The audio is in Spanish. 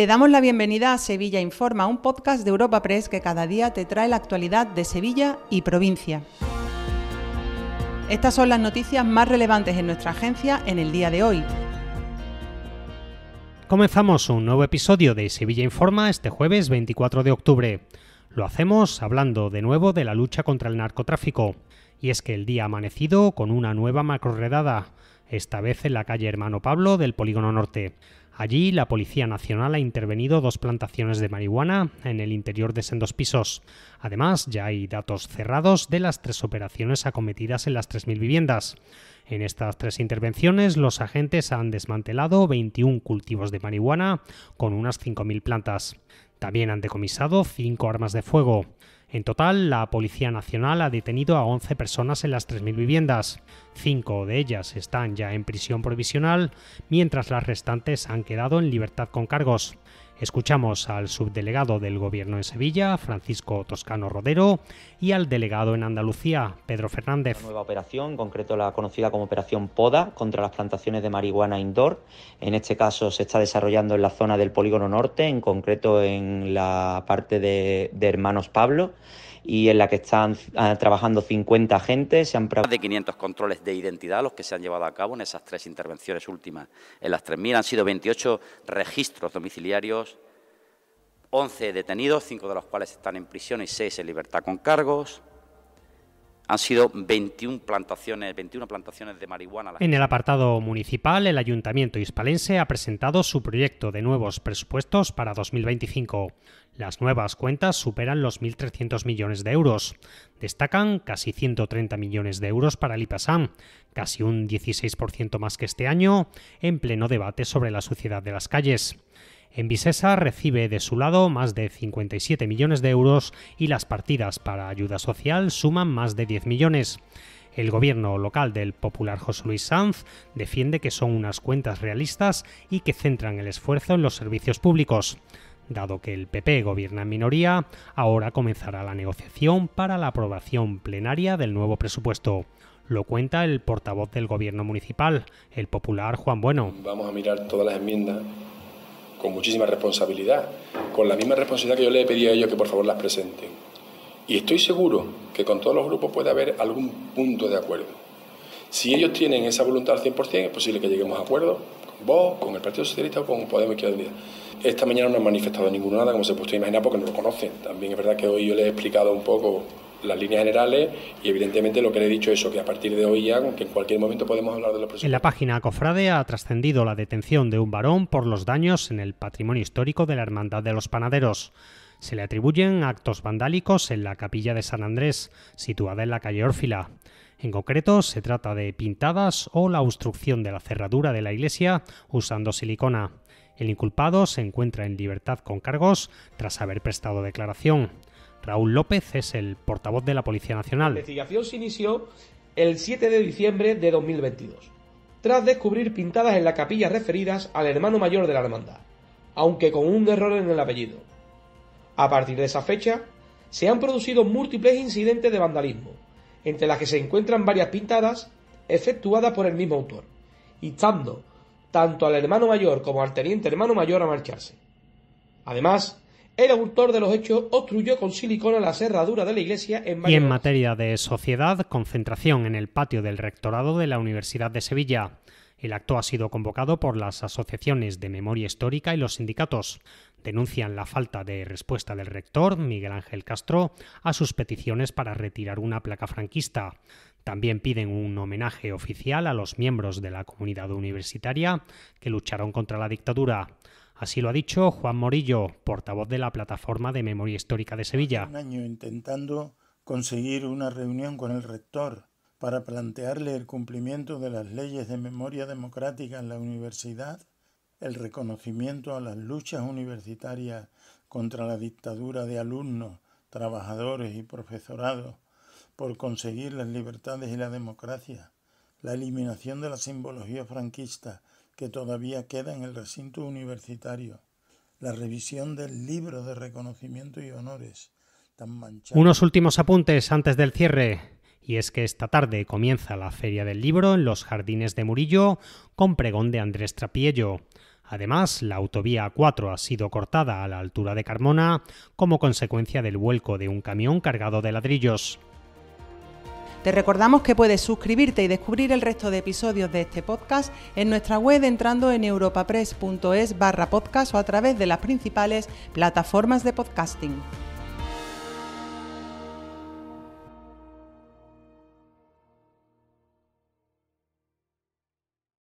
Te damos la bienvenida a Sevilla Informa, un podcast de Europa Press que cada día te trae la actualidad de Sevilla y provincia. Estas son las noticias más relevantes en nuestra agencia en el día de hoy. Comenzamos un nuevo episodio de Sevilla Informa este jueves 24 de octubre. Lo hacemos hablando de nuevo de la lucha contra el narcotráfico. Y es que el día ha amanecido con una nueva macroredada, esta vez en la calle Hermano Pablo del Polígono Norte. Allí, la Policía Nacional ha intervenido dos plantaciones de marihuana en el interior de sendos pisos. Además, ya hay datos cerrados de las tres operaciones acometidas en las 3.000 viviendas. En estas tres intervenciones, los agentes han desmantelado 21 cultivos de marihuana con unas 5.000 plantas. También han decomisado cinco armas de fuego. En total, la Policía Nacional ha detenido a 11 personas en las 3.000 viviendas. Cinco de ellas están ya en prisión provisional, mientras las restantes han quedado en libertad con cargos. Escuchamos al subdelegado del Gobierno en Sevilla, Francisco Toscano Rodero, y al delegado en Andalucía, Pedro Fernández. La nueva operación, en concreto la conocida como Operación PODA, contra las plantaciones de marihuana indoor. En este caso se está desarrollando en la zona del Polígono Norte, en concreto en la parte de, de Hermanos Pablo y en la que están ah, trabajando 50 agentes. Se han de 500 controles de identidad los que se han llevado a cabo en esas tres intervenciones últimas. En las 3.000 han sido 28 registros domiciliarios, 11 detenidos, 5 de los cuales están en prisión y 6 en libertad con cargos han sido 21 plantaciones, 21 plantaciones de marihuana. En el apartado municipal, el Ayuntamiento Hispalense ha presentado su proyecto de nuevos presupuestos para 2025. Las nuevas cuentas superan los 1.300 millones de euros. Destacan casi 130 millones de euros para el casi un 16% más que este año, en pleno debate sobre la suciedad de las calles. Envisesa recibe de su lado más de 57 millones de euros y las partidas para ayuda social suman más de 10 millones. El gobierno local del popular José Luis Sanz defiende que son unas cuentas realistas y que centran el esfuerzo en los servicios públicos. Dado que el PP gobierna en minoría, ahora comenzará la negociación para la aprobación plenaria del nuevo presupuesto. Lo cuenta el portavoz del gobierno municipal, el popular Juan Bueno. Vamos a mirar todas las enmiendas con muchísima responsabilidad, con la misma responsabilidad que yo le pedido a ellos que por favor las presenten. Y estoy seguro que con todos los grupos puede haber algún punto de acuerdo. Si ellos tienen esa voluntad al 100%, es posible que lleguemos a acuerdo, vos, con el Partido Socialista o con Podemos Izquierda Unida. Esta mañana no han manifestado ninguna nada, como se puede imaginar, porque no lo conocen. También es verdad que hoy yo les he explicado un poco las líneas generales y evidentemente lo que le he dicho es eso, que a partir de hoy ya, en cualquier momento podemos hablar de los En la página Cofrade ha trascendido la detención de un varón por los daños en el patrimonio histórico de la Hermandad de los Panaderos. Se le atribuyen actos vandálicos en la capilla de San Andrés, situada en la calle Orfila... En concreto, se trata de pintadas o la obstrucción de la cerradura de la iglesia usando silicona. El inculpado se encuentra en libertad con cargos tras haber prestado declaración. Raúl López es el portavoz de la Policía Nacional. La investigación se inició el 7 de diciembre de 2022, tras descubrir pintadas en la capilla referidas al hermano mayor de la hermandad, aunque con un error en el apellido. A partir de esa fecha, se han producido múltiples incidentes de vandalismo, entre las que se encuentran varias pintadas efectuadas por el mismo autor, instando tanto al hermano mayor como al teniente hermano mayor a marcharse. Además, el autor de los hechos obstruyó con silicona la cerradura de la iglesia en Y en materia de sociedad, concentración en el patio del rectorado de la Universidad de Sevilla. El acto ha sido convocado por las asociaciones de memoria histórica y los sindicatos. Denuncian la falta de respuesta del rector, Miguel Ángel Castro, a sus peticiones para retirar una placa franquista. También piden un homenaje oficial a los miembros de la comunidad universitaria que lucharon contra la dictadura. Así lo ha dicho Juan Morillo, portavoz de la Plataforma de Memoria Histórica de Sevilla. Un año intentando conseguir una reunión con el rector para plantearle el cumplimiento de las leyes de memoria democrática en la universidad, el reconocimiento a las luchas universitarias contra la dictadura de alumnos, trabajadores y profesorados, por conseguir las libertades y la democracia, la eliminación de la simbología franquista que todavía queda en el recinto universitario, la revisión del libro de reconocimiento y honores, tan manchado. Unos últimos apuntes antes del cierre. Y es que esta tarde comienza la Feria del Libro en los Jardines de Murillo con pregón de Andrés Trapiello. Además, la autovía A4 ha sido cortada a la altura de Carmona como consecuencia del vuelco de un camión cargado de ladrillos. Te recordamos que puedes suscribirte y descubrir el resto de episodios de este podcast en nuestra web entrando en europapress.es barra podcast o a través de las principales plataformas de podcasting.